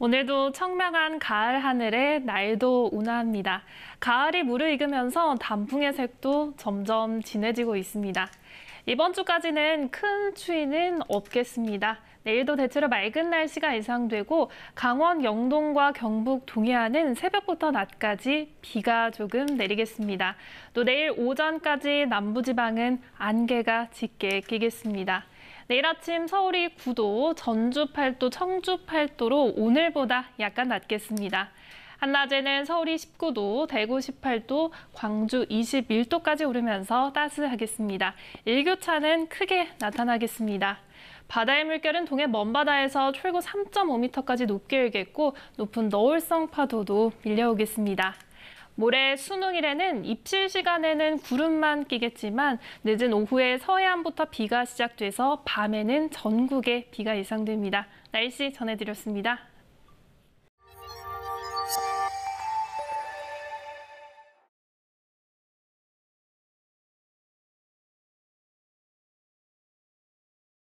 오늘도 청명한 가을 하늘에 날도 온화합니다. 가을이 무르익으면서 단풍의 색도 점점 진해지고 있습니다. 이번 주까지는 큰 추위는 없겠습니다. 내일도 대체로 맑은 날씨가 예상되고 강원 영동과 경북 동해안은 새벽부터 낮까지 비가 조금 내리겠습니다. 또 내일 오전까지 남부지방은 안개가 짙게 끼겠습니다. 내일 아침 서울이 9도, 전주 8도, 청주 8도로 오늘보다 약간 낮겠습니다. 한낮에는 서울이 19도, 대구 18도, 광주 21도까지 오르면서 따스하겠습니다. 일교차는 크게 나타나겠습니다. 바다의 물결은 동해 먼바다에서 최고 3.5m까지 높게 일겠고 높은 너울성 파도도 밀려오겠습니다. 모레 수능일에는 입실 시간에는 구름만 끼겠지만 늦은 오후에 서해안부터 비가 시작돼서 밤에는 전국에 비가 예상됩니다. 날씨 전해드렸습니다.